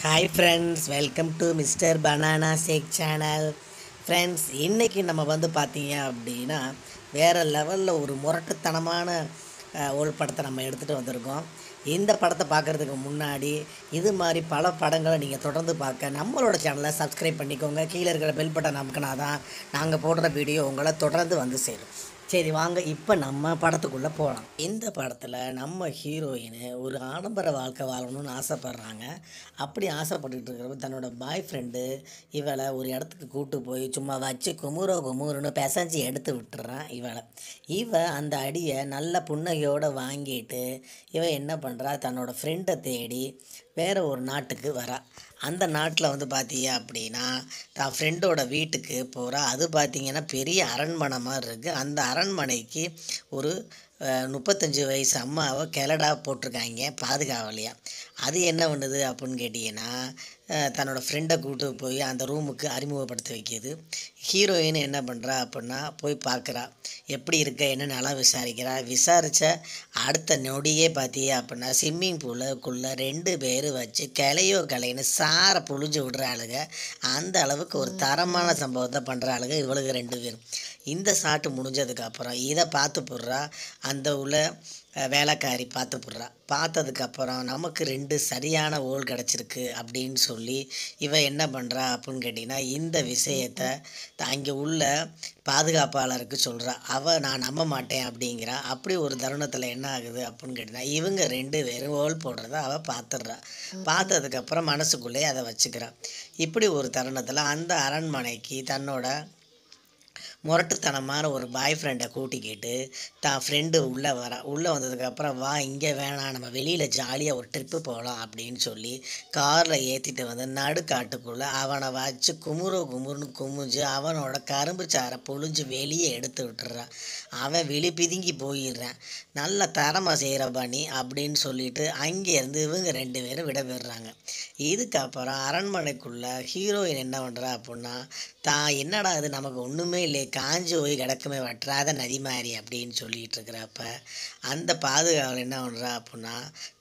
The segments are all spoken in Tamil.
hi friends welcome to mister banana shake channel friends இன்றைக்கி நம்ம வந்து பார்த்தீங்க அப்படின்னா வேறு லெவலில் ஒரு முரட்டுத்தனமான ஒரு படத்தை நம்ம எடுத்துகிட்டு வந்திருக்கோம் இந்த படத்தை பார்க்குறதுக்கு முன்னாடி இது மாதிரி பல படங்களை நீங்கள் தொடர்ந்து பார்க்க நம்மளோட சேனலை சப்ஸ்கிரைப் பண்ணிக்கோங்க கீழே இருக்கிற பெல் பட்டன் அமுக்கினா தான் நாங்கள் போடுற வீடியோ உங்களை தொடர்ந்து வந்து சேரும் சரி வாங்க இப்போ நம்ம படத்துக்குள்ளே போகலாம் இந்த படத்தில் நம்ம ஹீரோயின் ஒரு ஆடம்பர வாழ்க்கை வாழணும்னு ஆசைப்பட்றாங்க அப்படி ஆசைப்பட்டுட்டு இருக்கிறப்ப தன்னோட பாய் ஃப்ரெண்டு இவளை ஒரு இடத்துக்கு கூட்டு போய் சும்மா வச்சு குமுரோ குமுறுன்னு பெசஞ்சு எடுத்து விட்டுறான் இவளை இவ அந்த அடியை நல்ல புன்னகையோடு வாங்கிட்டு இவன் என்ன பண்ணுறா தன்னோட ஃப்ரெண்டை தேடி வேறு ஒரு நாட்டுக்கு வரா அந்த நாட்டில் வந்து பார்த்தீங்க அப்படின்னா தான் ஃப்ரெண்டோட வீட்டுக்கு போகிறா அது பார்த்திங்கன்னா பெரிய அரண்மனை மாதிரி இருக்குது அந்த அரண்மனைக்கு ஒரு முப்பத்தஞ்சு வயசு அம்மாவை கெலடா போட்டிருக்காங்க பாதுகாவலையாக அது என்ன பண்ணுது அப்படின்னு கேட்டிங்கன்னா தன்னோட ஃப்ரெண்டை கூப்பிட்டு போய் அந்த ரூமுக்கு அறிமுகப்படுத்தி வைக்கிது ஹீரோயின் என்ன பண்ணுறா அப்படின்னா போய் பார்க்குறா எப்படி இருக்க என்னென்னலாம் விசாரிக்கிறா விசாரித்த அடுத்த நொடியே பார்த்தியே அப்படின்னா ஸ்விம்மிங் பூலுக்குள்ளே ரெண்டு பேர் வச்சு கிளையோ கிளைன்னு சாரை புழிஞ்சு விடுற ஆளுங்க அந்த அளவுக்கு ஒரு தரமான சம்பவத்தை பண்ணுற ஆளுங்க இவளுக்கு ரெண்டு பேரும் இந்த சாட்டு முடிஞ்சதுக்கப்புறம் இதை பார்த்து போடுறா அந்த உள்ள வேலைக்காரி பார்த்து போடுறா பார்த்ததுக்கப்புறம் நமக்கு ரெண்டு சரியான ஓல் கிடச்சிருக்கு அப்படின்னு சொல்லி இவ என்ன பண்ணுறா அப்படின்னு கேட்டிங்கன்னா இந்த விஷயத்தை அங்கே உள்ள பாதுகாப்பாளருக்கு சொல்கிறா அவள் நான் நம்ப மாட்டேன் அப்படிங்கிறா அப்படி ஒரு தருணத்தில் என்ன ஆகுது அப்படின்னு கேட்டிங்கன்னா இவங்க ரெண்டு பேரும் ஓல் போடுறத அவள் பார்த்துடுறா பார்த்ததுக்கப்புறம் மனசுக்குள்ளேயே அதை வச்சுக்கிறான் இப்படி ஒரு தருணத்தில் அந்த அரண்மனைக்கு தன்னோட முரட்டுத்தனமான ஒரு பாய் ஃப்ரெண்டை கூட்டிக்கிட்டு தான் ஃப்ரெண்டு உள்ளே வர உள்ளே வந்ததுக்கப்புறம் வா இங்கே வேணாம் நம்ம வெளியில் ஜாலியாக ஒரு ட்ரிப்பு போகலாம் அப்படின்னு சொல்லி காரில் ஏற்றிட்டு வந்து நடுக்காட்டுக்குள்ளே அவனை வச்சு குமுறு குமுறுனு குமிஞ்சு அவனோட கரும்பு சாரை பொழிஞ்சு வெளியே எடுத்து விட்டுறான் அவன் வெளி பிதுங்கி போயிடுறான் நல்ல தரமாக செய்கிற பண்ணி அப்படின்னு சொல்லிட்டு அங்கேருந்து இவங்க ரெண்டு பேரும் விடப்படுறாங்க இதுக்கப்புறம் அரண்மனைக்குள்ளே ஹீரோயின் என்ன பண்ணுறா அப்படின்னா தான் என்னடா அது நமக்கு ஒன்றுமே இல்லை காஞ்சி போய் கிடக்குமே வற்றாத நதி மாதிரி அப்படின்னு சொல்லிகிட்டு இருக்கிறப்ப அந்த பாதுகாவல் என்ன பண்ணுறா அப்படின்னா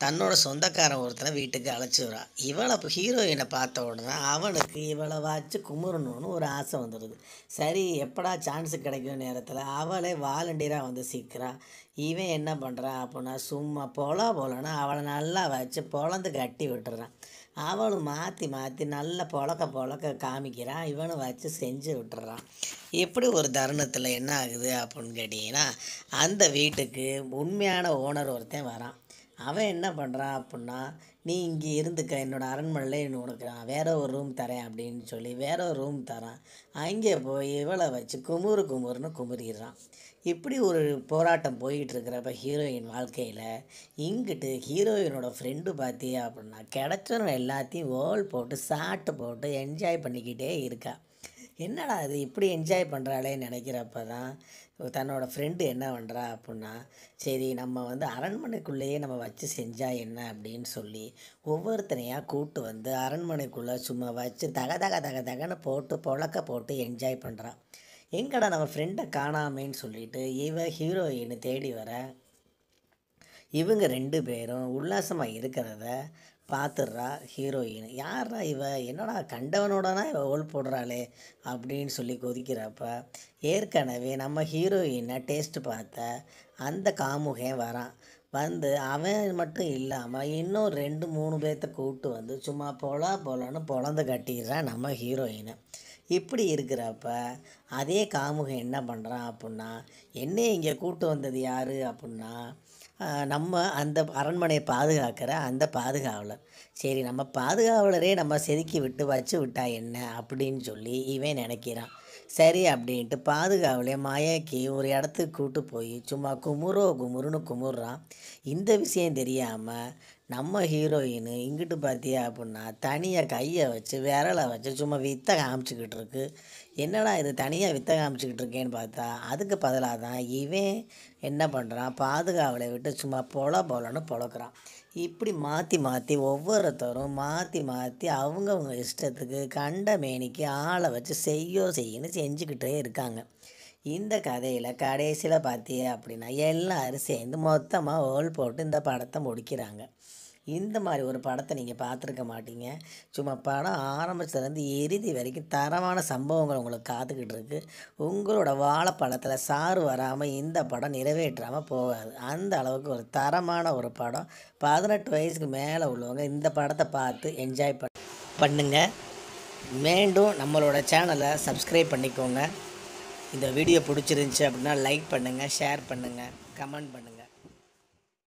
தன்னோட சொந்தக்காரன் ஒருத்தனை வீட்டுக்கு அழைச்சி அழைச்சிடுறா இவளை ஹீரோயினை பார்த்த உடனே அவனுக்கு இவளை வாச்சு குமுறணும்னு ஒரு ஆசை வந்துடுது சரி எப்படா சான்ஸ் கிடைக்கும் நேரத்தில் அவளே வாலண்டியராக வந்து சீக்கிறா இவன் என்ன பண்ணுறான் அப்படின்னா சும்மா போலா போலன்னா அவளை நல்லா வச்சு பொழந்து கட்டி விட்டுறான் அவளும் மாற்றி மாற்றி நல்லா புழக்க புழக்க காமிக்கிறான் இவனும் வச்சு செஞ்சு விட்டுறான் எப்படி ஒரு தருணத்தில் என்ன ஆகுது அப்படின்னு கேட்டிங்கன்னா அந்த வீட்டுக்கு உண்மையான ஓனர் ஒருத்தன் வரான் அவன் என்ன பண்ணுறான் அப்புடின்னா நீ இங்கே இருந்துக்க என்னோடய அரண்மனையில் உனக்கு நான் வேற ஒரு ரூம் தரேன் அப்படின்னு சொல்லி வேற ஒரு ரூம் தரான் அங்கே போய் இவளை வச்சு குமுறு குமுறுனு குமுறிடுறான் இப்படி ஒரு போராட்டம் போயிட்டுருக்கிறப்ப ஹீரோயின் வாழ்க்கையில் இங்கிட்டு ஹீரோயினோட ஃப்ரெண்டு பார்த்தியா அப்படின்னா கிடச்சவன் எல்லாத்தையும் ஓல் போட்டு சாட்டு போட்டு என்ஜாய் பண்ணிக்கிட்டே இருக்கா என்னடா இது இப்படி என்ஜாய் பண்ணுறாளேன்னு நினைக்கிறப்ப தான் தன்னோட ஃப்ரெண்டு என்ன பண்ணுறா அப்புடின்னா சரி நம்ம வந்து அரண்மனைக்குள்ளேயே நம்ம வச்சு செஞ்சால் என்ன அப்படின்னு சொல்லி ஒவ்வொருத்தனையாக கூப்பிட்டு வந்து அரண்மனைக்குள்ளே சும்மா வச்சு தக தக தக தகன்னு போட்டு புழக்க போட்டு என்ஜாய் பண்ணுறான் எங்கடா நம்ம ஃப்ரெண்டை காணாமேன்னு சொல்லிட்டு இவ ஹீரோயின்னு தேடி வர இவங்க ரெண்டு பேரும் உல்லாசமாக இருக்கிறத பார்த்துடுறா ஹீரோயின் யாரா இவ என்னடா கண்டவனோடனா இவ ஓல் போடுறாளே அப்படின்னு சொல்லி கொதிக்கிறப்ப ஏற்கனவே நம்ம ஹீரோயினை டேஸ்ட் பார்த்த அந்த காமுகன் வரான் வந்து அவன் மட்டும் இல்லாமல் இன்னும் ரெண்டு மூணு பேர்த்த கூப்பிட்டு வந்து சும்மா பொலா பொலான்னு பொழந்து கட்டிடுறான் நம்ம ஹீரோயினை இப்படி இருக்கிறப்ப அதே காமுகம் என்ன பண்ணுறான் அப்புடின்னா என்ன இங்கே கூப்பிட்டு வந்தது யார் அப்புடின்னா நம்ம அந்த அரண்மனையை பாதுகாக்கிற அந்த பாதுகாவலர் சரி நம்ம பாதுகாவலரே நம்ம செதுக்கி விட்டு வச்சு விட்டா என்ன அப்படின்னு சொல்லி இவன் நினைக்கிறான் சரி அப்படின்ட்டு பாதுகாவலே மாயாக்கி ஒரு இடத்துக்கு கூட்டு போய் சும்மா குமுறோ குமுறுன்னு குமுறான் இந்த விஷயம் தெரியாமல் நம்ம ஹீரோயின் இங்கிட்டு பார்த்தியா அப்படின்னா தனியாக கையை வச்சு விரலை வச்சு சும்மா வித்தை காமிச்சிக்கிட்டு இருக்கு என்னடா இது தனியாக வித்தை காமிச்சிக்கிட்டு இருக்கேன்னு பார்த்தா அதுக்கு பதிலாக தான் இவன் என்ன பண்ணுறான் பாதுகாவலை விட்டு சும்மா பொல பொலன்னு பொழக்கிறான் இப்படி மாற்றி மாற்றி ஒவ்வொருத்தரும் மாற்றி மாற்றி அவங்கவுங்க இஷ்டத்துக்கு கண்ட மேனிக்கு ஆளை வச்சு செய்யோ செய்யன்னு செஞ்சுக்கிட்டே இருக்காங்க இந்த கதையில் கடைசியில் பார்த்தியே அப்படின்னா எல்லோரும் சேர்ந்து மொத்தமாக ஓல் போட்டு இந்த படத்தை முடிக்கிறாங்க இந்த மாதிரி ஒரு படத்தை நீங்கள் பார்த்துருக்க மாட்டீங்க சும்மா படம் ஆரம்பித்ததுலேருந்து எரிதி வரைக்கும் தரமான சம்பவங்கள் உங்களுக்கு காத்துக்கிட்டு இருக்குது உங்களோட வாழைப்பழத்தில் சாறு வராமல் இந்த படம் நிறைவேற்றாமல் போகாது அந்த அளவுக்கு ஒரு தரமான ஒரு படம் பதினெட்டு வயசுக்கு மேலே உள்ளவங்க இந்த படத்தை பார்த்து என்ஜாய் பண்ண பண்ணுங்கள் மீண்டும் நம்மளோட சேனலை சப்ஸ்கிரைப் பண்ணிக்கோங்க இந்த வீடியோ பிடிச்சிருந்துச்சி அப்படின்னா லைக் பண்ணுங்கள் ஷேர் பண்ணுங்கள் கமெண்ட் பண்ணுங்கள்